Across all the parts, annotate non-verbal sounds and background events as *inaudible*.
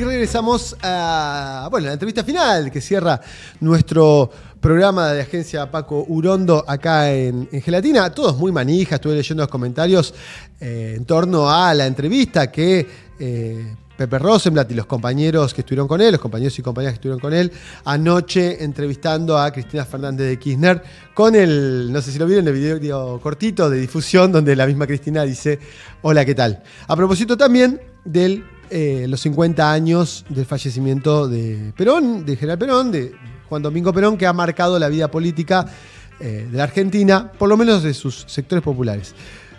Y regresamos a bueno, la entrevista final que cierra nuestro programa de agencia Paco Urondo acá en, Gelatina. Todos muy manijas, estuve leyendo los comentarios eh, en torno a la entrevista que eh, Pepe Rosenblatt y los compañeros que estuvieron con él, los compañeros y compañeras que estuvieron con él, anoche entrevistando a Cristina Fernández de Kirchner con el, no sé si lo vieron, el video cortito de difusión donde la misma Cristina dice, hola, ¿qué tal? A propósito también del eh, los 50 años del fallecimiento de Perón, de General Perón, de Juan Domingo Perón, que ha marcado la vida política eh, de la Argentina, por lo menos de sus sectores populares.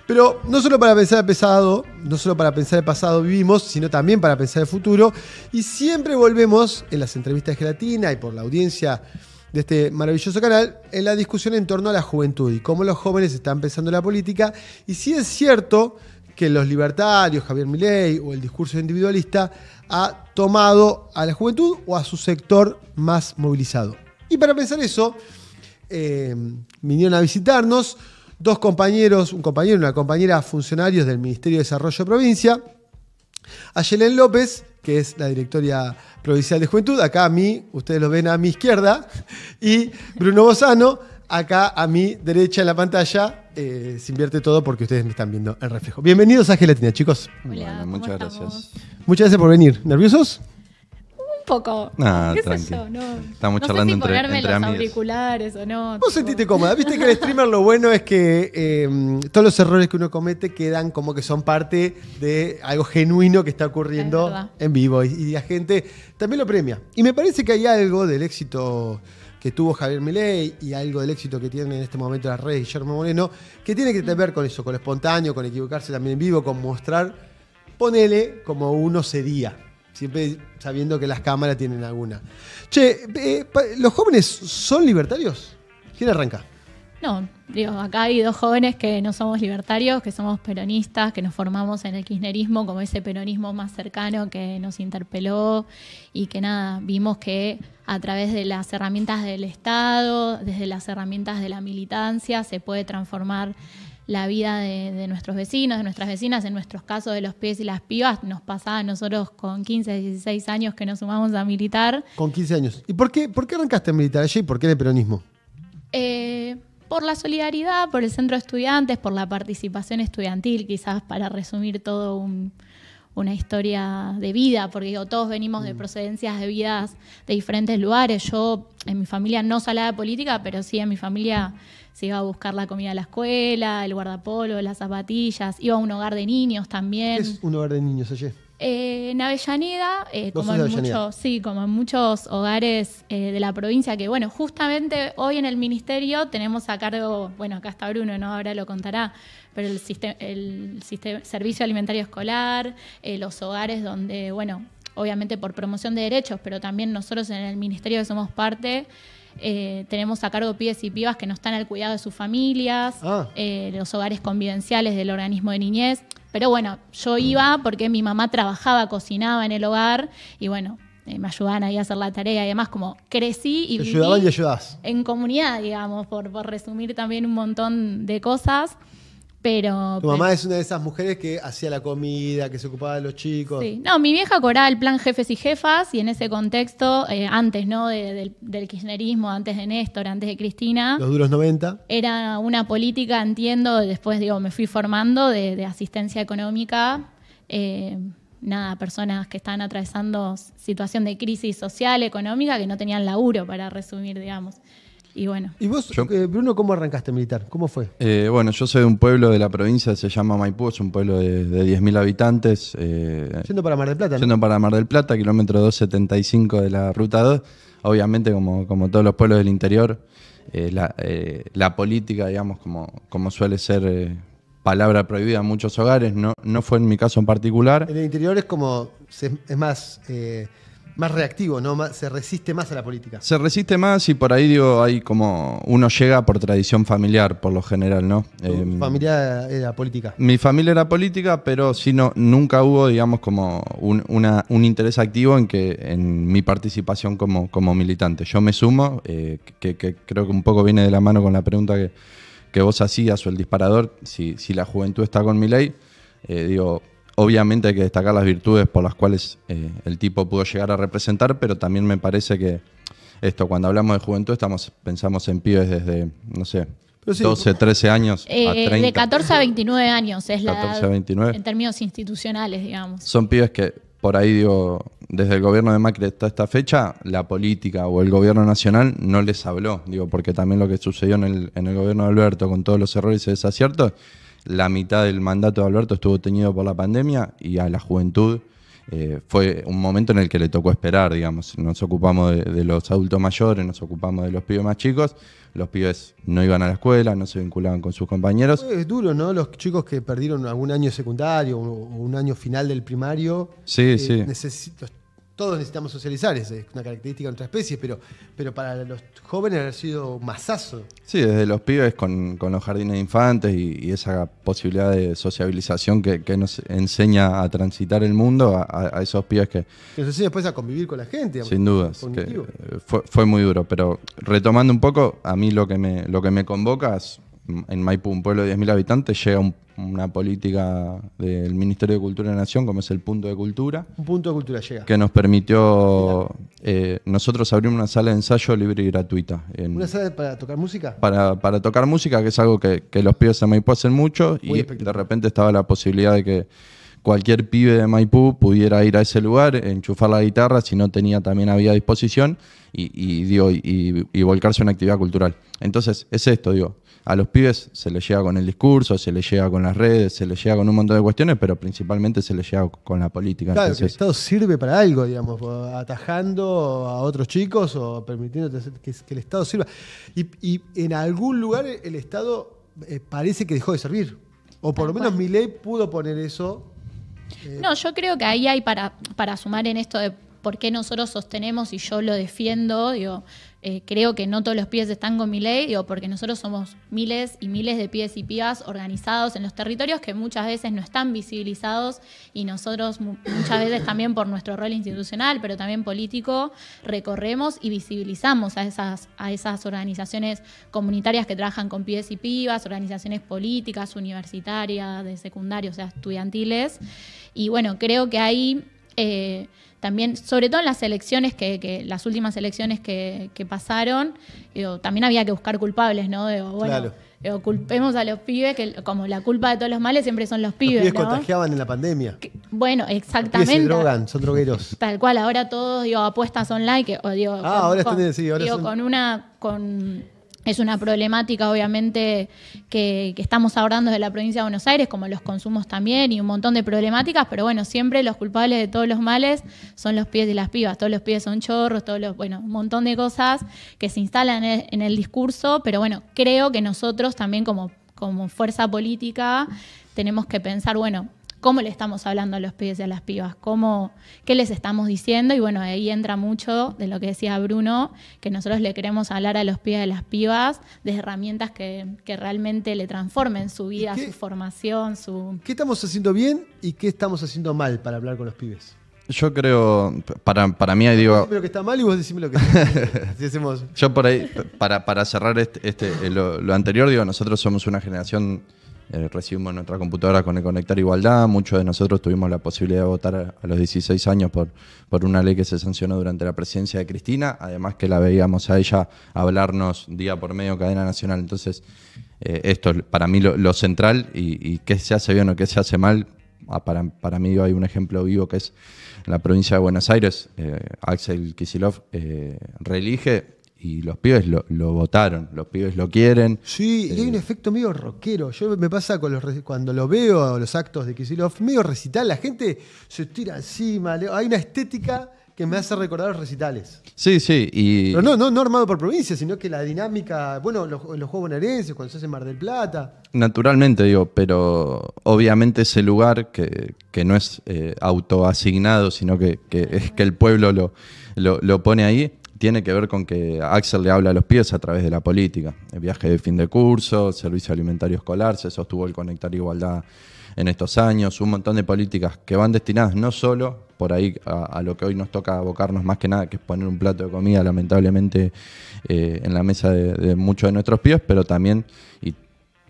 Pero no solo para pensar el pasado, no solo para pensar el pasado vivimos, sino también para pensar el futuro. Y siempre volvemos en las entrevistas de Gelatina y por la audiencia de este maravilloso canal en la discusión en torno a la juventud y cómo los jóvenes están pensando en la política. Y si es cierto que los libertarios, Javier Milei o el discurso individualista ha tomado a la juventud o a su sector más movilizado. Y para pensar eso, eh, vinieron a visitarnos dos compañeros, un compañero y una compañera funcionarios del Ministerio de Desarrollo de Provincia, a Yelén López, que es la directora provincial de Juventud, acá a mí, ustedes lo ven a mi izquierda, y Bruno Bozano, acá a mi derecha en la pantalla, eh, se invierte todo porque ustedes me están viendo en reflejo. Bienvenidos a Gelatina, chicos. muchas gracias. Muchas gracias por venir. ¿Nerviosos? Un poco. ¿Qué No. Estamos charlando entre, los auriculares o no. Vos sentiste cómoda. Viste que el streamer lo bueno es que em, todos los errores que uno comete quedan como que son parte de algo genuino que está ocurriendo en vivo. Y, y la gente también lo premia. Y me parece que hay algo del éxito que tuvo Javier Milei y algo del éxito que tienen en este momento las redes Guillermo Moreno, que tiene que ver con eso, con lo espontáneo, con equivocarse también en vivo, con mostrar, ponele como uno sería, siempre sabiendo que las cámaras tienen alguna. Che, eh, ¿los jóvenes son libertarios? ¿Quién arranca? No, digo, acá hay dos jóvenes que no somos libertarios, que somos peronistas, que nos formamos en el kirchnerismo, como ese peronismo más cercano que nos interpeló y que nada, vimos que a través de las herramientas del Estado, desde las herramientas de la militancia, se puede transformar la vida de, nuestros vecinos, de nuestras vecinas, en nuestros casos de los pies y las pibas, nos pasaba a nosotros con 15, 16 años que nos sumamos a militar. Con 15 años. ¿Y por qué, por qué arrancaste a militar allí y por qué en peronismo? Eh, por la solidaridad, por el centro de estudiantes, por la participación estudiantil, quizás para resumir todo una historia de vida, porque digo, todos venimos de mm. procedencias de vidas de diferentes lugares. Yo en mi familia no salía de política, pero sí en mi familia se iba a buscar la comida a la escuela, el guardapolo, las zapatillas, iba a un hogar de niños también. es un hogar de niños, ayer? Eh, en Avellaneda, eh, como, en Muchos, sí, como en muchos hogares eh, de la provincia, que bueno, justamente hoy en el ministerio tenemos a cargo, bueno, acá está Bruno, ¿no? ahora lo contará, pero el, sistema, el servicio alimentario escolar, eh, los hogares donde, bueno, obviamente por promoción de derechos, pero también nosotros en el ministerio que somos parte, eh, tenemos a cargo pibes y pibas que no están al cuidado de sus familias, ah. eh, los hogares convivenciales del organismo de niñez. Pero bueno, yo mm. iba porque mi mamá trabajaba, cocinaba en el hogar y bueno, eh, me ayudaban ahí a hacer la tarea y además como crecí y... Te viví En comunidad, digamos, por resumir también un montón de cosas. Pero, tu mamá es una de esas mujeres que hacía la comida, que se ocupaba de los chicos. Sí. No, mi vieja coral el plan jefes y jefas y en ese contexto, eh, antes ¿no? del, kirchnerismo, antes de Néstor, antes de Cristina. Los duros 90. Era una política, entiendo, después digo, me fui formando de, asistencia económica. Eh, nada, personas que están atravesando situación de crisis social, económica, que no tenían laburo, para resumir, digamos. Y bueno. ¿Y vos, eh, Bruno, cómo arrancaste militar? ¿Cómo fue? Eh, bueno, yo soy de un pueblo de la provincia, se llama Maipú, es un pueblo de, 10.000 habitantes. Eh, yendo para Mar del Plata, Yendo para Mar del Plata, kilómetro 275 de la ruta 2. Obviamente, como, como todos los pueblos del interior, la, política, digamos, como, como suele ser palabra prohibida en muchos hogares, no, no fue en mi caso en particular. En el interior es como, es más, más reactivo, ¿no? se resiste más a la política. Se resiste más y por ahí digo, hay como uno llega por tradición familiar, por lo general, ¿no? ¿Tu eh, familia era política? Mi familia era política, pero si no, nunca hubo, digamos, como un, interés activo en que en mi participación como, como militante. Yo me sumo, eh, que, creo que un poco viene de la mano con la pregunta que, vos hacías o el disparador, si, si la juventud está con mi ley, eh, digo, obviamente hay que destacar las virtudes por las cuales eh, el tipo pudo llegar a representar, pero también me parece que esto, cuando hablamos de juventud, estamos, pensamos en pibes desde, no sé, 12, 13 años eh, De 14 a 29 años es la edad, a 29. en términos institucionales, digamos. Son pibes que, por ahí digo, desde el gobierno de Macri hasta esta fecha, la política o el gobierno nacional no les habló, digo, porque también lo que sucedió en el, en el gobierno de Alberto con todos los errores y desaciertos la mitad del mandato de Alberto estuvo teñido por la pandemia y a la juventud eh, fue un momento en el que le tocó esperar, digamos. Nos ocupamos de, los adultos mayores, nos ocupamos de los pibes más chicos. Los pibes no iban a la escuela, no se vinculaban con sus compañeros. Es duro, ¿no? Los chicos que perdieron algún año secundario o un año final del primario. Sí, eh, sí todos necesitamos socializar, es una característica de nuestra especie, pero, pero para los jóvenes ha sido un masazo. Sí, desde los pibes con, los jardines de infantes y, esa posibilidad de sociabilización que, nos enseña a transitar el mundo a, esos pibes que... Que nos después a convivir con la gente. Sin dudas, que fue, fue, muy duro, pero retomando un poco, a mí lo que me, lo que me convoca es en Maipú, un pueblo de 10.000 habitantes, llega una política del Ministerio de Cultura de la Nación, como es el punto de cultura. Un punto de cultura llega. Que nos permitió eh, nosotros abrir una sala de ensayo libre y gratuita. ¿Una sala para tocar música? Para, tocar música, que es algo que, los pibes de Maipú hacen mucho, y de repente estaba la posibilidad de que cualquier pibe de Maipú pudiera ir a ese lugar, enchufar la guitarra, si no tenía también había disposición, y, y, y, y volcarse a una actividad cultural. Entonces, es esto, digo a los pibes se les llega con el discurso, se les llega con las redes, se les llega con un montón de cuestiones, pero principalmente se les llega con la política. Claro, el Estado sirve para algo, digamos, atajando a otros chicos o permitiendo que, el Estado sirva. Y, en algún lugar el Estado eh, parece que dejó de servir. O por lo menos mi ley pudo poner eso. Eh, no, yo creo que ahí hay para, para sumar en esto de por qué nosotros sostenemos y yo lo defiendo, digo, eh, creo que no todos los pies están con ley o porque nosotros somos miles y miles de pies y pibas organizados en los territorios que muchas veces no están visibilizados y nosotros muchas veces también por nuestro rol institucional, pero también político, recorremos y visibilizamos a esas, a esas organizaciones comunitarias que trabajan con pies y pibas, organizaciones políticas, universitarias, de secundarios, o sea, estudiantiles. Y bueno, creo que ahí... Eh, también, sobre todo en las elecciones que, las últimas elecciones que, pasaron, también había que buscar culpables, ¿no? bueno, culpemos a los pibes, que como la culpa de todos los males siempre son los pibes. Los pibes contagiaban en la pandemia. bueno, exactamente. Los se drogan, son drogueros. *laughs* Tal cual, ahora todos digo, apuestas online, que, digo, ah, ahora, sí, digo, con una, con es una problemática, obviamente, que, estamos abordando desde la provincia de Buenos Aires, como los consumos también y un montón de problemáticas, pero bueno, siempre los culpables de todos los males son los pies de las pibas. Todos los pies son chorros, todos los, bueno, un montón de cosas que se instalan en el, en el discurso, pero bueno, creo que nosotros también como, como fuerza política tenemos que pensar, bueno, cómo le estamos hablando a los pibes y a las pibas, cómo, qué les estamos diciendo. Y bueno, ahí entra mucho de lo que decía Bruno, que nosotros le queremos hablar a los pibes y a las pibas de herramientas que, realmente le transformen su vida, su formación, su... ¿Qué estamos haciendo bien y qué estamos haciendo mal para hablar con los pibes? Yo creo, para, para mí, digo. lo que está mal y vos decime lo que. *laughs* hacemos. Yo por ahí, para, para cerrar este, este lo, lo, anterior, digo, nosotros somos una generación eh, recibimos nuestra computadora con el Conectar Igualdad, muchos de nosotros tuvimos la posibilidad de votar a los 16 años por, por una ley que se sancionó durante la presidencia de Cristina, además que la veíamos a ella hablarnos día por medio cadena nacional. Entonces, eh, esto es para mí lo, central y, qué se hace bien o qué se hace mal. Ah, para, para mí hay un ejemplo vivo que es la provincia de Buenos Aires, eh, Axel Kisilov eh, reelige y los pibes lo, votaron, los pibes lo quieren. Sí, y hay un eh, efecto medio rockero. Yo me pasa con los, cuando lo veo a los actos de los medio recital, la gente se tira encima, hay una estética que me hace recordar los recitales. Sí, sí. Pero no, no, armado por provincia, sino que la dinámica, bueno, los, Juegos Bonaerenses, cuando se hace Mar del Plata. Naturalmente, digo, pero obviamente ese lugar que, que no es eh, autoasignado, sino que, es que el pueblo lo, lo pone ahí, tiene que ver con que Axel le habla a los pies a través de la política. El viaje de fin de curso, servicio alimentario escolar, se sostuvo el Conectar Igualdad en estos años, un montón de políticas que van destinadas no solo por ahí a, lo que hoy nos toca abocarnos más que nada, que es poner un plato de comida lamentablemente eh, en la mesa de, muchos de nuestros pies, pero también, y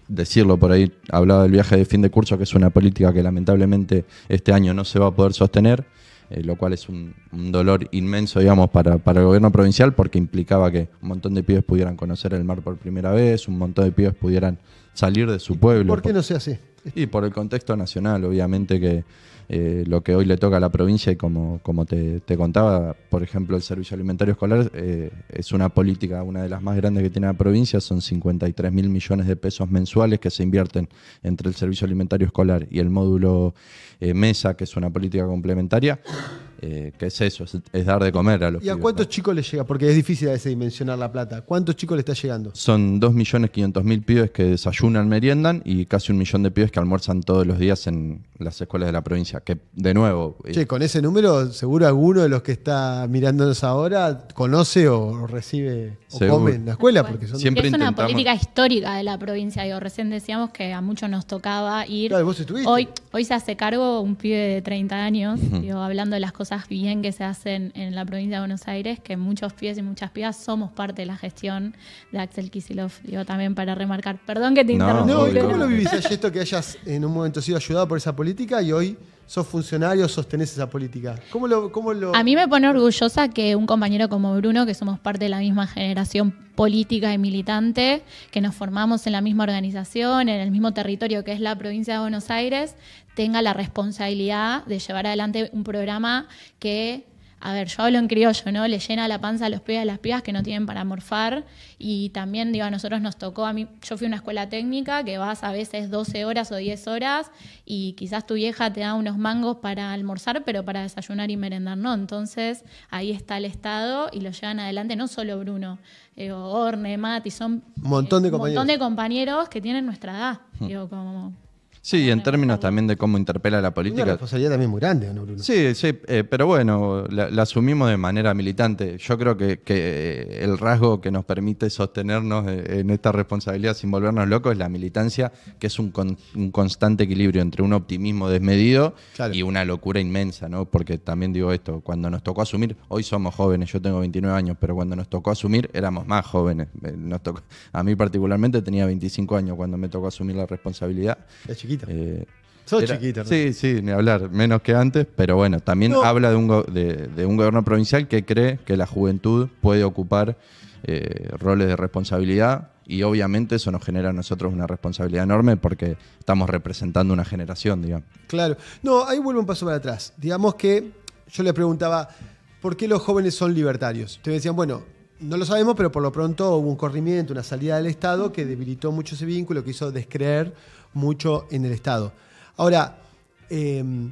decirlo por ahí, hablado del viaje de fin de curso, que es una política que lamentablemente este año no se va a poder sostener eh, lo cual es un, dolor inmenso, digamos, para, para, el gobierno provincial porque implicaba que un montón de pibes pudieran conocer el mar por primera vez, un montón de pibes pudieran salir de su pueblo. ¿Por qué no se así? Y por el contexto nacional, obviamente que eh, lo que hoy le toca a la provincia y como, te, contaba, por ejemplo, el servicio alimentario escolar eh, es una política, una de las más grandes que tiene la provincia, son 53 mil millones de pesos mensuales que se invierten entre el servicio alimentario escolar y el módulo eh, MESA, que es una política complementaria. Eh, ¿Qué es eso? Es, dar de comer a los ¿Y a cuántos chicos les llega? Porque es difícil a veces dimensionar la plata. ¿Cuántos chicos le está llegando? Son 2.500.000 pibes que desayunan, meriendan y casi un millón de pibes que almuerzan todos los días en las escuelas de la provincia. Que, de nuevo. Eh, che, con ese número, seguro alguno de los que está mirándonos ahora conoce o recibe o come en la escuela. Porque son Siempre es una política histórica de la provincia. recién decíamos que a muchos nos tocaba ir. Hoy, hoy se hace cargo un pibe de 30 años, hablando de las cosas bien que se hacen en la provincia de Buenos Aires, que muchos pies y muchas pías somos parte de la gestión de Axel Kisilov. Digo, también para remarcar, perdón que te no, No, cómo lo vivís eh. esto que hayas en un momento sido ayudado por esa política y hoy sos funcionario, sostenés esa política. ¿Cómo lo, lo... A mí me pone orgullosa que un compañero como Bruno, que somos parte de la misma generación política y militante, que nos formamos en la misma organización, en el mismo territorio que es la provincia de Buenos Aires, tenga la responsabilidad de llevar adelante un programa que a ver, yo hablo en criollo, ¿no? Le llena la panza a los pies a las pibas que no tienen para morfar. Y también, digo, a nosotros nos tocó, a mí, yo fui a una escuela técnica que vas a veces 12 horas o 10 horas y quizás tu vieja te da unos mangos para almorzar, pero para desayunar y merendar no. Entonces, ahí está el Estado y lo llevan adelante no solo Bruno, digo, eh, Orne, Mati, son... montón eh, de Un montón de compañeros que tienen nuestra edad, hmm. digo, como... Sí, en términos también de cómo interpela la política. Una responsabilidad también muy grande, Sí, sí, eh, pero bueno, la, asumimos de manera militante. Yo creo que, el rasgo que nos permite sostenernos eh, en esta responsabilidad sin volvernos locos es la militancia, que es un, constante equilibrio entre un optimismo desmedido y una locura inmensa, ¿no? Porque también digo esto, cuando nos tocó asumir, hoy somos jóvenes, yo tengo 29 años, pero cuando nos tocó asumir éramos más jóvenes. Eh, nos tocó, a mí particularmente tenía 25 años cuando me tocó asumir la responsabilidad. Es eh, Sos Sí, sí, ni hablar, menos que antes, pero bueno, también habla de un, gobierno provincial que cree que la juventud puede ocupar eh, roles de responsabilidad y obviamente eso nos genera a nosotros una responsabilidad enorme porque estamos representando una generación, digamos. Claro, no, ahí vuelvo un paso para atrás. Digamos que yo le preguntaba, ¿por qué los jóvenes son libertarios? Ustedes decían, bueno, no lo sabemos, pero por lo pronto hubo un corrimiento, una salida del Estado que debilitó mucho ese vínculo, que hizo descreer mucho en el Estado. Ahora, em,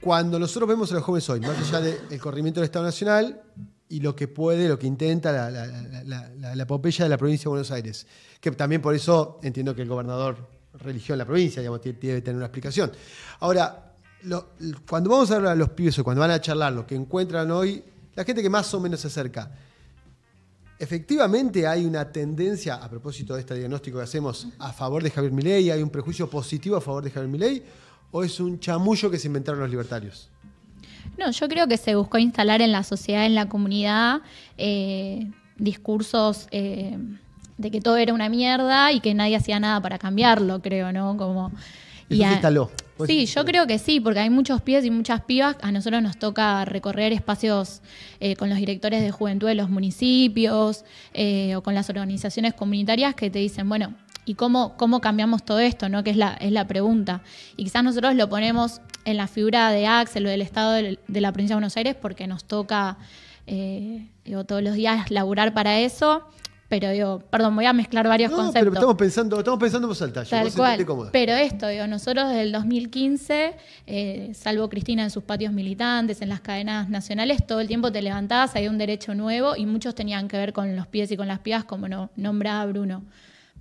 cuando nosotros vemos a los jóvenes hoy, más allá del corrimiento del Estado Nacional y lo que puede, lo que intenta la, la, de la provincia de Buenos Aires, que también por eso entiendo que el gobernador religió en la provincia, digamos, debe tener una explicación. Ahora, cuando vamos a hablar a los pibes o cuando van a charlar, lo que encuentran hoy, la gente que más o menos se acerca, Efectivamente hay una tendencia, a propósito de este diagnóstico que hacemos, a favor de Javier Milei, hay un prejuicio positivo a favor de Javier Milei, o es un chamullo que se inventaron los libertarios? No, yo creo que se buscó instalar en la sociedad, en la comunidad, eh, discursos eh, de que todo era una mierda y que nadie hacía nada para cambiarlo, creo, ¿no? Como, y se pues sí, yo creo que sí, porque hay muchos pies y muchas pibas. A nosotros nos toca recorrer espacios eh, con los directores de juventud de los municipios eh, o con las organizaciones comunitarias que te dicen, bueno, ¿y cómo, cómo cambiamos todo esto? ¿no? Que es la, es la pregunta. Y quizás nosotros lo ponemos en la figura de Axel o del Estado de, la Provincia de Buenos Aires porque nos toca eh, todos los días laburar para eso pero digo, perdón, voy a mezclar varios no, Pero estamos pensando, estamos pensando en voz Tal cual. Pero esto, digo, nosotros desde el 2015, eh, salvo Cristina en sus patios militantes, en las cadenas nacionales, todo el tiempo te levantabas, había un derecho nuevo y muchos tenían que ver con los pies y con las pías, como no, nombraba Bruno.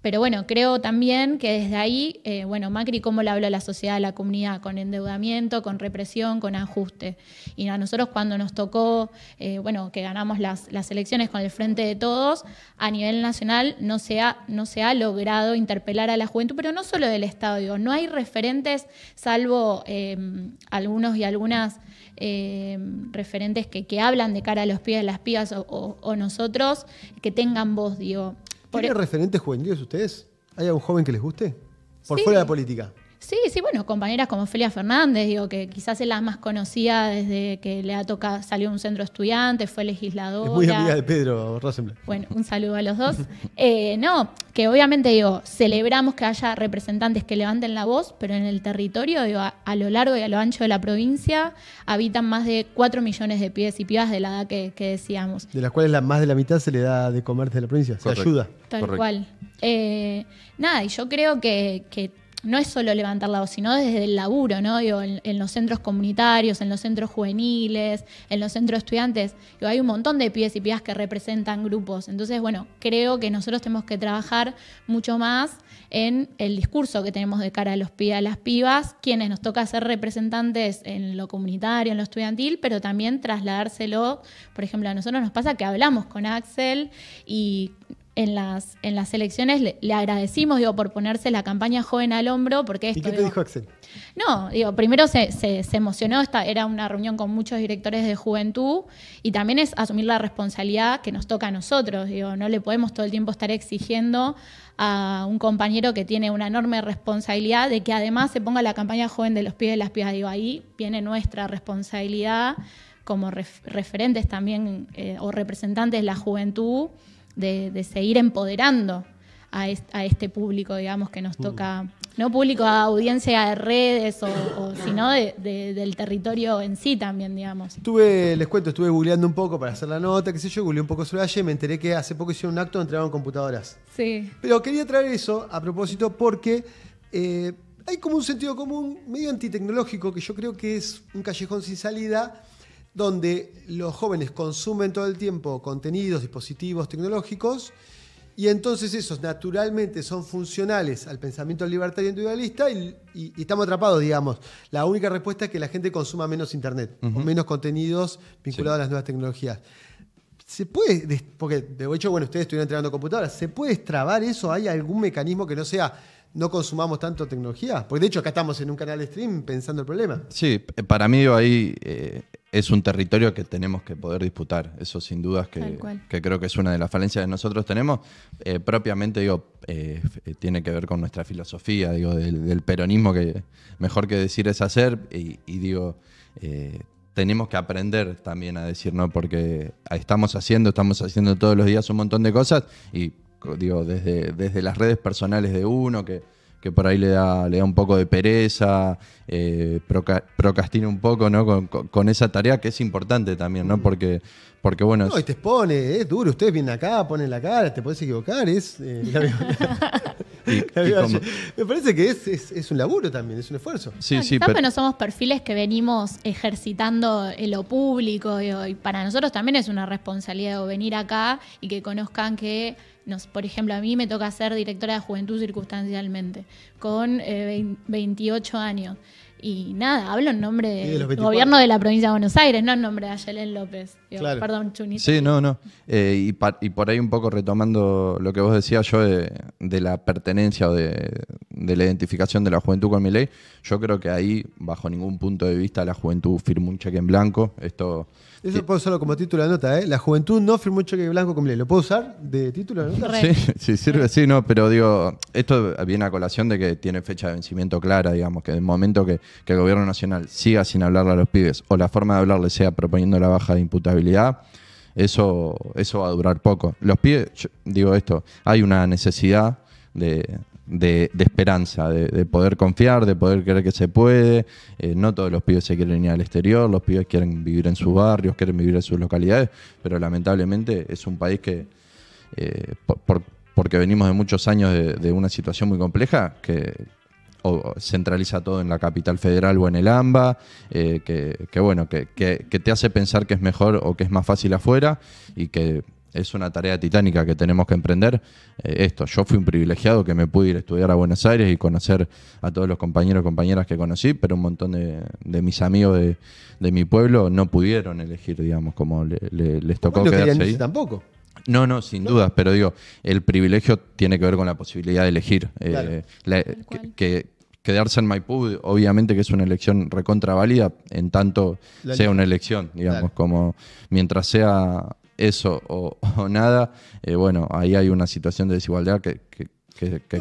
Pero bueno, creo también que desde ahí, eh, bueno, Macri cómo le habla la sociedad, la comunidad, con endeudamiento, con represión, con ajuste. Y a nosotros cuando nos tocó, eh, bueno, que ganamos las, elecciones con el Frente de Todos, a nivel nacional no se, ha, no se ha logrado interpelar a la juventud, pero no solo del Estado, digo, no hay referentes, salvo em, algunos y algunas em, referentes que, hablan de cara a los pies de las pibas o nosotros, que tengan voz, digo ¿Tienen e- referentes juveniles ustedes? ¿Hay algún joven que les guste? Por fuera de la política. Sí, sí, bueno, compañeras como Felia Fernández, digo, que quizás es la más conocida desde que le ha tocado, salió un centro estudiante, fue legisladora. muy amiga de Pedro Rosenblatt. Bueno, un saludo a los dos. *laughs* Eh, no, que obviamente, digo, celebramos que haya representantes que levanten la voz, pero en el territorio, digo, a, lo largo y a lo ancho de la provincia, habitan más de 4 millones de pies y pibas de la edad que, decíamos. De las cuales la, más de la mitad se le da de comer de la provincia, se ayuda. Tal cual. Eh, nada, y yo creo que no es solo levantar la voz, sino desde el laburo, ¿no? en, los centros comunitarios, en los centros juveniles, en los centros estudiantes. hay un montón de pibes y pibas que representan grupos. Entonces, bueno, creo que nosotros tenemos que trabajar mucho más en el discurso que tenemos de cara a los pibes, a las pibas, quienes nos toca ser representantes en lo comunitario, en lo estudiantil, pero también trasladárselo, por ejemplo, a nosotros nos pasa que hablamos con Axel y en las, en las elecciones le, agradecimos digo, por ponerse la campaña joven al hombro, porque esto, ¿Y qué te dijo Axel? No, digo, primero se, emocionó, esta, era una reunión con muchos directores de juventud, y también es asumir la responsabilidad que nos toca a nosotros. Digo, no le podemos todo el tiempo estar exigiendo a un compañero que tiene una enorme responsabilidad de que además se ponga la campaña joven de los pies de las pies. Digo, ahí viene nuestra responsabilidad como referentes también eh, o representantes de la juventud de, seguir empoderando a, este público, digamos, que nos mm. toca, no público a audiencia de redes, sino del territorio en sí también, digamos. Estuve, les cuento, estuve googleando un poco para hacer la nota, qué sé yo, googleé un poco sobre y me enteré que hace poco hicieron un acto donde en computadoras. Sí. Pero quería traer eso a propósito porque... Eh, hay como un sentido común medio antitecnológico que yo creo que es un callejón sin salida donde los jóvenes consumen todo el tiempo contenidos, dispositivos tecnológicos, y entonces esos naturalmente son funcionales al pensamiento libertario individualista y, estamos atrapados, digamos. La única respuesta es que la gente consuma menos internet o menos contenidos vinculados a las nuevas tecnologías. ¿Se puede, porque de hecho, bueno, ustedes estuvieron entrenando computadoras, ¿se puede extrabar eso? ¿Hay algún mecanismo que no sea no consumamos tanto tecnología? Porque de hecho acá estamos en un canal de stream pensando el problema. Sí, eh, para mí ahí eh, es un territorio que tenemos que poder disputar. Eso sin dudas que, creo que es una de las falencias que nosotros tenemos. Eh, propiamente digo, tiene que ver con nuestra filosofía, digo, del, peronismo que mejor que decir es hacer. Y, digo, tenemos que aprender también a decir no, porque estamos haciendo, estamos haciendo todos los días un montón de cosas y digo, desde, desde las redes personales de uno, que, que por ahí le da, le da un poco de pereza, eh, procrastina un poco ¿no? Con, esa tarea que es importante también, ¿no? Mm. Porque, porque bueno... y te expone, es duro, ustedes vienen acá, ponen la cara, te puedes equivocar, es... Eh, *laughs* *laughs* Me parece que es, un laburo también, es un esfuerzo. Sí, no, no somos perfiles que venimos ejercitando en lo público y para nosotros también es una responsabilidad venir acá y que conozcan que nos, por ejemplo, a mí me toca ser directora de juventud circunstancialmente, con 28 eh, años. Y nada, hablo en nombre del gobierno de la provincia de Buenos Aires, no en nombre de Ayelen López. Sí, no, no. Eh, y, por ahí un poco retomando lo que vos decías yo de, la pertenencia o de, la identificación de la juventud con mi ley, yo creo que ahí, bajo ningún punto de vista, la juventud firmó un cheque en blanco. Esto... Eso puedo usarlo como título de nota, ¿eh? La juventud no firma un cheque en blanco con mi ley. ¿Lo puedo usar de título de nota? Sí, sí, sirve, sí, no, pero digo, esto viene a colación de que tiene fecha de vencimiento clara, digamos, que en el momento que, que el gobierno nacional siga sin hablarle a los pibes o la forma de hablarle sea proponiendo la baja de imputabilidad eso, eso va a durar poco. Los pibes, digo esto, hay una necesidad de, esperanza, de, poder confiar, de poder creer que se puede. Eh, no todos los pibes se quieren ir al exterior, los pibes quieren vivir en sus barrios, quieren vivir en sus localidades, pero lamentablemente es un país que, eh, porque venimos de muchos años de, una situación muy compleja, que, o centraliza todo en la capital federal o en el AMBA, eh, que, bueno, que, te hace pensar que es mejor o que es más fácil afuera y que es una tarea titánica que tenemos que emprender. Eh, esto, yo fui un privilegiado que me pude ir a estudiar a Buenos Aires y conocer a todos los compañeros y compañeras que conocí, pero un montón de, mis amigos de, mi pueblo no pudieron elegir, digamos, como les tocó quedarse ahí. Tampoco. No, no, sin dudas, pero digo, el privilegio tiene que ver con la posibilidad de elegir. Eh, que, quedarse en Maipú, obviamente que es una elección recontra válida, en tanto sea una elección, digamos, como mientras sea eso o, *laughs* nada, eh, bueno, ahí hay una situación de desigualdad que,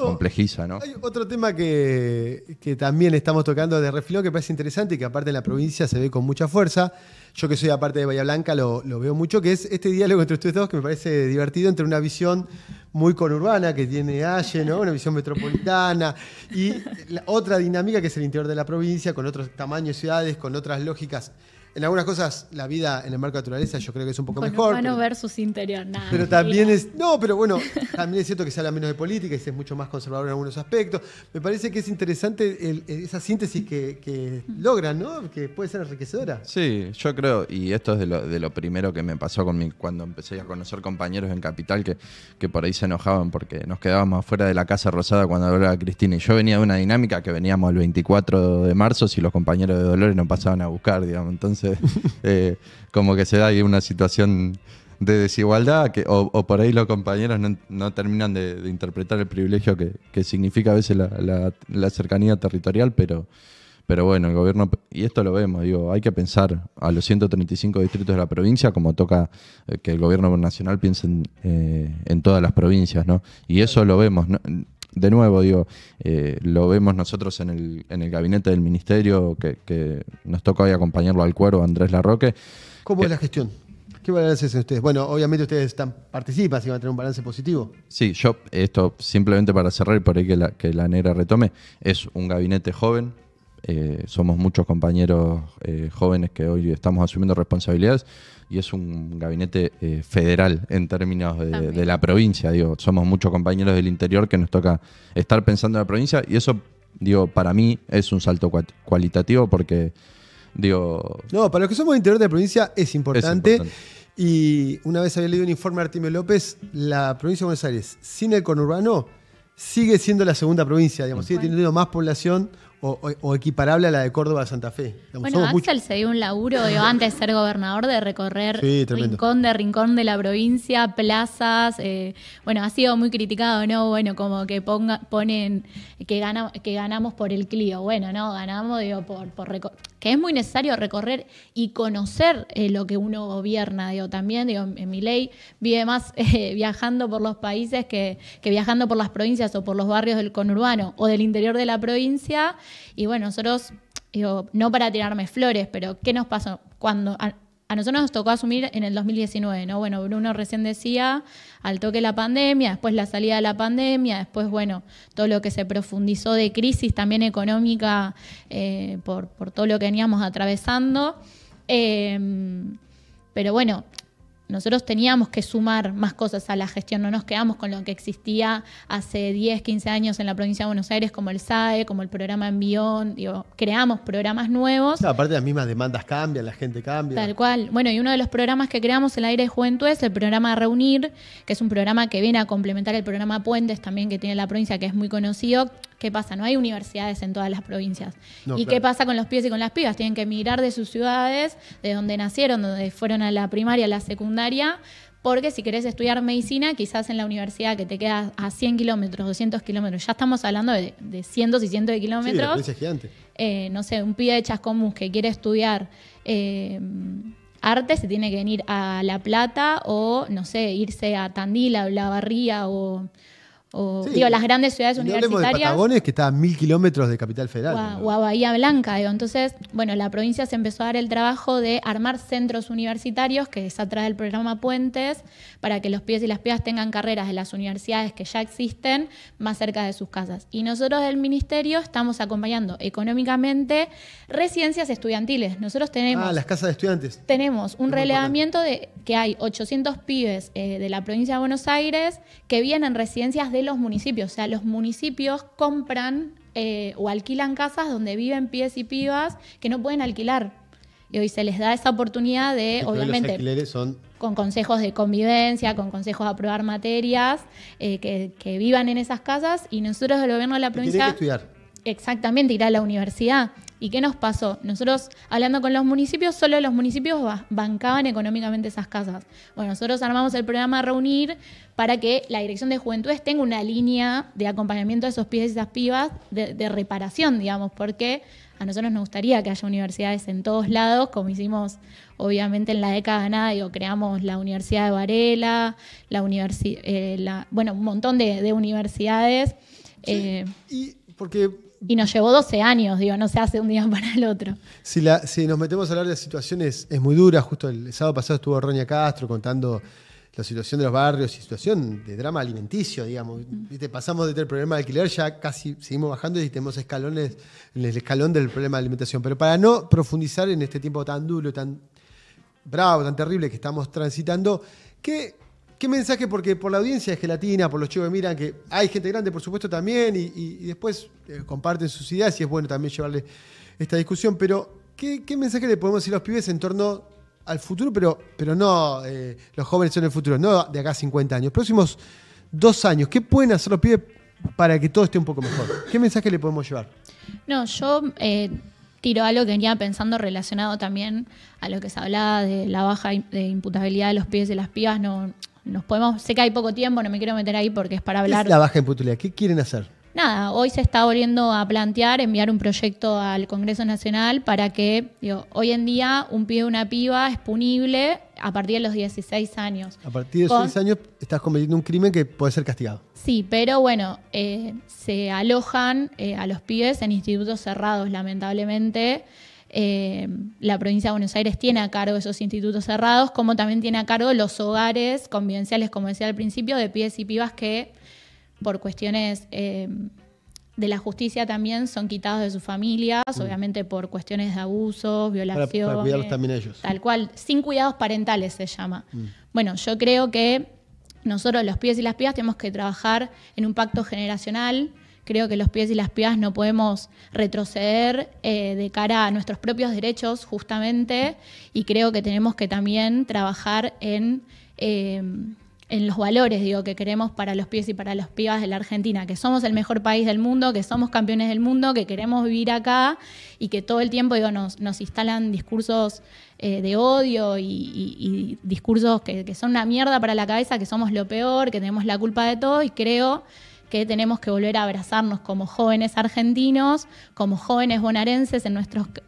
complejiza, ¿no? Hay otro tema que, también estamos tocando de refilón que parece interesante y que aparte en la provincia se ve con mucha fuerza, yo que soy aparte de Bahía Blanca lo, veo mucho, que es este diálogo entre ustedes dos que me parece divertido entre una visión muy conurbana que tiene Aye, una visión metropolitana y otra dinámica que es el interior de la provincia con otros tamaños ciudades, con otras lógicas en algunas cosas la vida en el marco de naturaleza yo creo que es un poco mejor. versus interior, Pero también es. No, pero bueno, también es cierto que se habla menos de política y se es mucho más conservador en algunos aspectos. Me parece que es interesante esa síntesis que, mm. logran, ¿no? Que puede ser enriquecedora. Sí, yo creo, y esto es de lo, primero que me pasó con mi, cuando empecé a conocer compañeros en Capital que, que por ahí se enojaban porque nos quedábamos afuera de la Casa Rosada cuando hablaba Cristina. Y yo venía de una dinámica que veníamos el 24 de marzo si los compañeros de Dolores no pasaban a buscar, digamos. Entonces *laughs* Eh, como que se da ahí una situación de desigualdad, que, o, por ahí los compañeros no, terminan de, interpretar el privilegio que, significa a veces la, cercanía territorial, pero, pero bueno, el gobierno, y esto lo vemos, digo, hay que pensar a los 135 distritos de la provincia como toca eh, que el gobierno nacional piense eh, en, todas las provincias, ¿no? Y eso lo vemos de nuevo, digo, eh, lo vemos nosotros en el, en el gabinete del ministerio que, nos toca hoy acompañarlo al cuero, Andrés Larroque. ¿Cómo es eh, la gestión? ¿Qué balance hacen ustedes? Bueno, obviamente ustedes están, participan, si van a tener un balance positivo. Sí, yo, esto simplemente para cerrar y por ahí que que la negra retome, es un gabinete joven, eh, somos muchos compañeros eh, jóvenes que hoy estamos asumiendo responsabilidades y es un gabinete eh, federal en términos de, la provincia. Digo, somos muchos compañeros del interior que nos toca estar pensando en la provincia y eso, digo, para mí es un salto cualitativo porque, digo... No, para los que somos del interior de la provincia es importante. Y una vez había leído un informe de Artemio López, la provincia de Buenos Aires, sin el conurbano, sigue siendo la segunda provincia, digamos, sigue teniendo más población o, equiparable a la de Córdoba a Santa Fe. bueno, Axel se dio un laburo digo, antes de ser gobernador de recorrer rincón de rincón de la provincia, plazas. Eh, bueno, ha sido muy criticado, ¿no? Bueno, como que ponga, ponen que, gana, que ganamos por el Clio. Bueno, no, ganamos digo, por, por que es muy necesario recorrer y conocer eh, lo que uno gobierna. Digo, también, en mi ley vive más *laughs* eh, viajando por los países que, viajando por las provincias o por los barrios del conurbano o del interior de la provincia. Y bueno, nosotros, digo, no para tirarme flores, pero ¿qué nos pasó? Cuando a nosotros nos tocó asumir en el 2019, ¿no? Bueno, Bruno recién decía, al toque la pandemia, después la salida de la pandemia, después, bueno, todo lo que se profundizó de crisis también económica eh, por, todo lo que veníamos atravesando. Eh, pero bueno, nosotros teníamos que sumar más cosas a la gestión, no nos quedamos con lo que existía hace 10, 15 años en la provincia de Buenos Aires, como el SAE, como el programa Envión, creamos programas nuevos. aparte las mismas demandas cambian, la gente cambia. Tal cual. Bueno, y uno de los programas que creamos en el aire de juventud es el programa Reunir, que es un programa que viene a complementar el programa Puentes también que tiene la provincia, que es muy conocido, ¿Qué pasa? No hay universidades en todas las provincias. ¿Y qué pasa con los pies y con las pibas? Tienen que mirar de sus ciudades, de donde nacieron, donde fueron a la primaria, a la secundaria, porque si querés estudiar medicina, quizás en la universidad que te queda a 100 kilómetros, 200 kilómetros, ya estamos hablando de, de, cientos y cientos de kilómetros. Eh, no sé, un pibe de Chascomús que quiere estudiar eh, arte se tiene que venir a La Plata o, no sé, irse a Tandil, a La Barría o o las grandes ciudades universitarias. de Patagones, que está a mil kilómetros de Capital Federal. O a, Bahía Blanca, Entonces, bueno, la provincia se empezó a dar el trabajo de armar centros universitarios, que es atrás del programa Puentes, para que los pies y las pibas tengan carreras de las universidades que ya existen más cerca de sus casas. Y nosotros del Ministerio estamos acompañando económicamente residencias estudiantiles. Nosotros tenemos... Ah, las casas de estudiantes. Tenemos un relevamiento de que hay 800 pibes eh, de la provincia de Buenos Aires que vienen residencias de los municipios. O sea, los municipios compran eh, o alquilan casas donde viven pies y pibas que no pueden alquilar. Y hoy se les da esa oportunidad de, obviamente, con consejos de convivencia, con consejos de aprobar materias, eh, que, vivan en esas casas y nosotros del gobierno de la provincia... Que estudiar. Exactamente, ir a la universidad. ¿Y qué nos pasó? Nosotros, hablando con los municipios, solo los municipios bancaban económicamente esas casas. Bueno, nosotros armamos el programa Reunir para que la Dirección de Juventudes tenga una línea de acompañamiento de esos pies y esas pibas de, reparación, digamos, porque a nosotros nos gustaría que haya universidades en todos lados, como hicimos obviamente en la década nada. digo, creamos la Universidad de Varela, la universi eh, la, bueno, un montón de, universidades. Eh, y porque y nos llevó 12 años, digo, no se hace un día *laughs* para el otro. Si, si nos metemos a hablar de situaciones, es muy dura. Justo el sábado pasado estuvo Roña Castro contando la situación de los barrios y situación de drama alimenticio, digamos. Mm. Pasamos de tener problema de alquiler, ya casi seguimos bajando y tenemos escalones en el escalón del problema de alimentación. Pero para no profundizar en este tiempo tan duro, tan bravo, tan terrible que estamos transitando, ¿qué ¿Qué mensaje? Porque por la audiencia de Gelatina, por los chicos que miran, que hay gente grande, por supuesto, también, y, después eh, comparten sus ideas, y es bueno también llevarle esta discusión, pero ¿qué, mensaje le podemos decir a los pibes en torno al futuro, pero, pero no eh, los jóvenes son el futuro, no de acá a 50 años, próximos dos años, ¿qué pueden hacer los pibes para que todo esté un poco mejor? ¿Qué mensaje le podemos llevar? No, yo... Eh, tiro algo que venía pensando relacionado también a lo que se hablaba de la baja de imputabilidad de los pibes y las pibas, no, nos podemos, sé que hay poco tiempo, no me quiero meter ahí porque es para hablar. la baja en putulidad, ¿Qué quieren hacer? Nada, hoy se está volviendo a plantear enviar un proyecto al Congreso Nacional para que, digo, hoy en día un pibe o una piba es punible a partir de los 16 años. A partir de los 16 años estás cometiendo un crimen que puede ser castigado. Sí, pero bueno, eh, se alojan eh, a los pibes en institutos cerrados, lamentablemente. Eh, la provincia de Buenos Aires tiene a cargo esos institutos cerrados, como también tiene a cargo los hogares convivenciales, como decía al principio, de pies y pibas que por cuestiones eh, de la justicia también son quitados de sus familias, mm. obviamente por cuestiones de abusos, violaciones. también ellos. Tal cual, sin cuidados parentales se llama. Mm. Bueno, yo creo que nosotros los pies y las pibas tenemos que trabajar en un pacto generacional Creo que los pies y las pibas no podemos retroceder eh, de cara a nuestros propios derechos, justamente, y creo que tenemos que también trabajar en, eh, en los valores, digo, que queremos para los pies y para las pibas de la Argentina, que somos el mejor país del mundo, que somos campeones del mundo, que queremos vivir acá y que todo el tiempo, digo, nos, instalan discursos eh, de odio y, discursos que, que son una mierda para la cabeza, que somos lo peor, que tenemos la culpa de todo, y creo que tenemos que volver a abrazarnos como jóvenes argentinos, como jóvenes bonaerenses, en,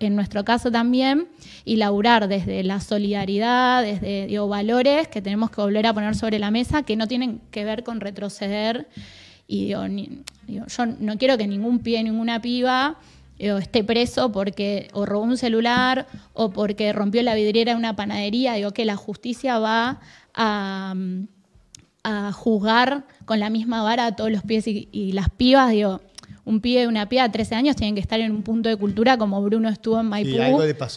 en nuestro caso también, y laburar desde la solidaridad, desde valores que tenemos que volver a poner sobre la mesa que no tienen que ver con retroceder. Y yo no quiero que ningún pie, ninguna piba esté preso porque o robó un celular o porque rompió la vidriera de una panadería. Digo que la justicia va a a juzgar con la misma vara a todos los pies y, las pibas, digo, un pibe y una piba de 13 años tienen que estar en un punto de cultura como Bruno estuvo en Maipú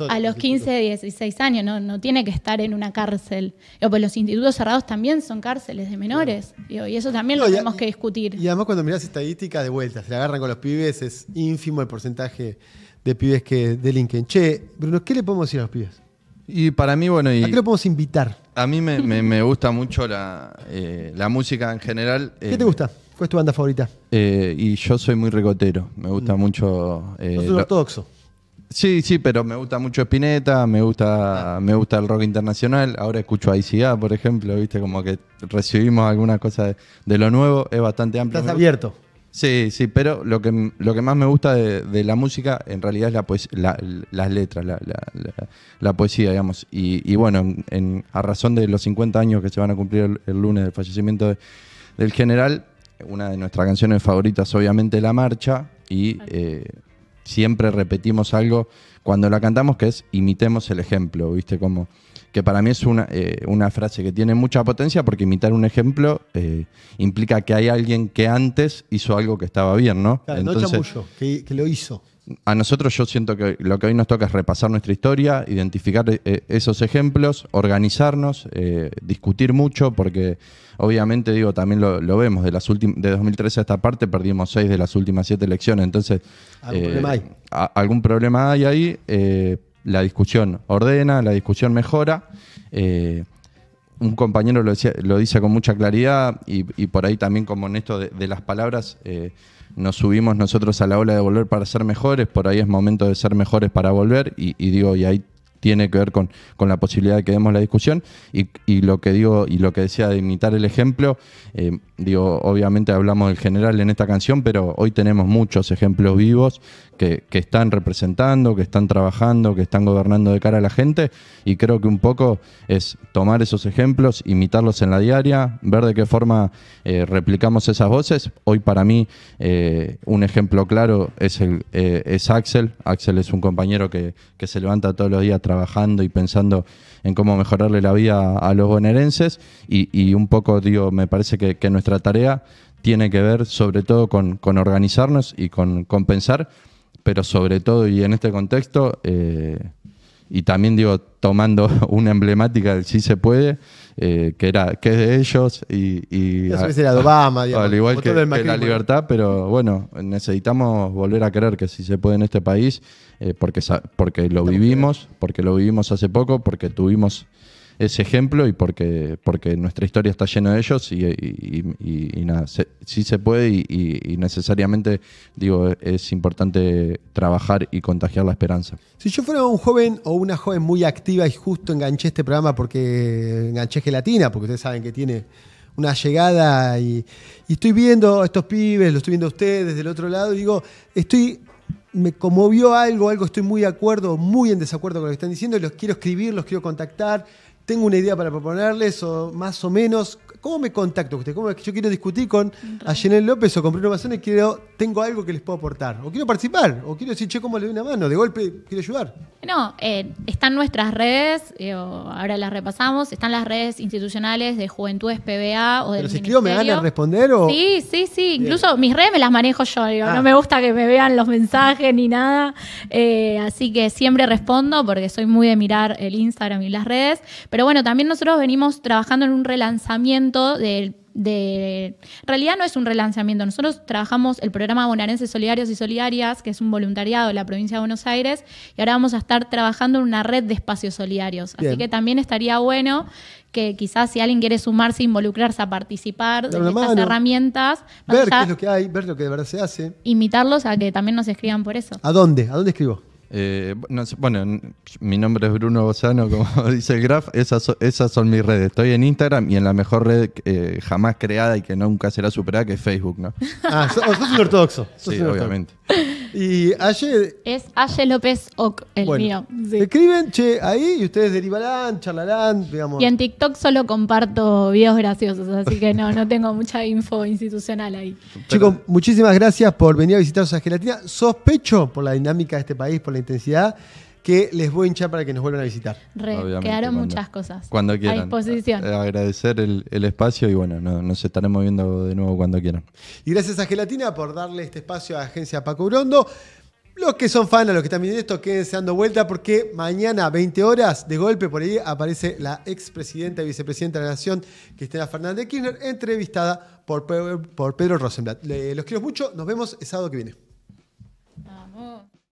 a los 15, 16 años, no, tiene que estar en una cárcel. o pues los institutos cerrados también son cárceles de menores, y eso también lo tenemos que discutir. Y además cuando miras estadísticas de vuelta, se la agarran con los pibes, es ínfimo el porcentaje de pibes que delinquen. Che, Bruno, ¿qué le podemos decir a los pibes? Y para mí, bueno, y... ¿A qué lo podemos invitar? A mí me, *laughs* gusta mucho eh, la, música en general. ¿Qué te eh, gusta? ¿Cuál es tu banda favorita? Eh, y yo soy muy recotero. Me gusta mm. mucho. No ortodoxo. Sí, sí, pero me gusta mucho Spinetta, me gusta, ah. me gusta el rock internacional. Ahora escucho ICA, por ejemplo, viste, como que recibimos algunas cosas de, de lo nuevo, es bastante amplio. Estás abierto. Sí, sí, pero lo que, lo que más me gusta de, la música en realidad es la las letras, la, poesía, digamos. Y, bueno, a razón de los 50 años que se van a cumplir el, lunes del fallecimiento del general, una de nuestras canciones favoritas obviamente La Marcha y ah. eh, siempre repetimos algo cuando la cantamos que es imitemos el ejemplo, ¿viste? Como que para mí es eh, una, frase que tiene mucha potencia porque imitar un ejemplo eh, implica que hay alguien que antes hizo algo que estaba bien, ¿no? Entonces, que, lo hizo. A nosotros yo siento que lo que hoy nos toca es repasar nuestra historia, identificar eh, esos ejemplos, organizarnos, discutir mucho, porque obviamente digo, también lo, vemos, de, las de 2013 a esta parte perdimos seis de las últimas siete elecciones, entonces... ¿Algún problema hay? algún problema hay ahí, la discusión ordena, la discusión mejora. Eh, un compañero lo, lo, dice con mucha claridad y, por ahí también como en esto de, las palabras, eh, nos subimos nosotros a la ola de volver para ser mejores, por ahí es momento de ser mejores para volver y, digo, y ahí tiene que ver con, la posibilidad de que demos la discusión y, lo que digo y lo que decía de imitar el ejemplo eh, digo obviamente hablamos del general en esta canción pero hoy tenemos muchos ejemplos vivos que, están representando, que están trabajando, que están gobernando de cara a la gente. Y creo que un poco es tomar esos ejemplos, imitarlos en la diaria, ver de qué forma eh, replicamos esas voces. Hoy para mí eh, un ejemplo claro es, el, eh, es Axel. Axel es un compañero que, se levanta todos los días trabajando y pensando en cómo mejorarle la vida a los bonaerenses. Y, un poco, digo, me parece que, nuestra tarea tiene que ver sobre todo con, organizarnos y con, con pensar pero sobre todo y en este contexto, eh, y también digo, tomando *laughs* una emblemática del sí se puede, eh, que era que es de ellos y, y Obama, digamos, al igual que, la libertad, pero bueno, necesitamos volver a creer que sí se puede en este país, eh, porque, porque lo vivimos, porque lo vivimos hace poco, porque tuvimos ese ejemplo y porque, porque nuestra historia está llena de ellos y, nada, se, sí se puede y, necesariamente, digo, es importante trabajar y contagiar la esperanza. Si yo fuera un joven o una joven muy activa y justo enganché este programa porque enganché gelatina, porque ustedes saben que tiene una llegada y, estoy viendo a estos pibes, lo estoy viendo a ustedes del otro lado y digo, estoy me conmovió algo, algo estoy muy de acuerdo, muy en desacuerdo con lo que están diciendo, los quiero escribir, los quiero contactar, tengo una idea para proponerles, o más o menos, ¿cómo me contacto usted? ¿Cómo, es que yo quiero discutir con Ayenel López o con Bruno quiero tengo algo que les puedo aportar, o quiero participar, o quiero decir, che, ¿cómo le doy una mano? De golpe, quiero ayudar. No, eh, están nuestras redes, eh, ahora las repasamos, están las redes institucionales de Juventudes PBA o del Pero si escribo, ¿me van a responder? O... Sí, sí, sí, incluso mis redes me las manejo yo, ah. no me gusta que me vean los mensajes ni nada, eh, así que siempre respondo porque soy muy de mirar el Instagram y las redes, pero bueno, también nosotros venimos trabajando en un relanzamiento del de... En realidad no es un relanzamiento. Nosotros trabajamos el programa Bonaerense Solidarios y Solidarias, que es un voluntariado de la provincia de Buenos Aires, y ahora vamos a estar trabajando en una red de espacios solidarios. Así que también estaría bueno que quizás si alguien quiere sumarse, involucrarse a participar de herramientas, ver qué es lo que hay, ver lo que de verdad se hace. Invitarlos a que también nos escriban por eso. ¿A dónde? ¿A dónde escribo? Eh, bueno, mi nombre es Bruno Bozano, *laughs* como dice el Graf. Esas, son mis redes. Estoy en Instagram y en la mejor red eh, jamás creada y que nunca será superada, que es Facebook, ¿no? Ah, sos, ortodoxo. sí, obviamente. Y Es Aye López Oc, el mío. Escriben, ahí y ustedes derivarán, charlarán, digamos. Y en TikTok solo comparto videos graciosos, así que no, no tengo mucha info institucional ahí. Chicos, muchísimas gracias por venir a visitarnos a Gelatina. Sospecho por la dinámica de este país, por la intensidad que les voy a hinchar para que nos vuelvan a visitar. quedaron muchas cosas. Cuando quieran. A disposición. agradecer el, espacio y bueno, nos estaremos viendo de nuevo cuando quieran. Y gracias a Gelatina por darle este espacio a Agencia Paco brondo Los que son fans, los que están viendo esto, quédense dando vuelta porque mañana, 20 horas, de golpe por ahí aparece la expresidenta y vicepresidenta de la Nación, Cristina Fernández Kirchner, entrevistada por, Pedro, por Pedro Rosenblatt. los quiero mucho, nos vemos el sábado que viene.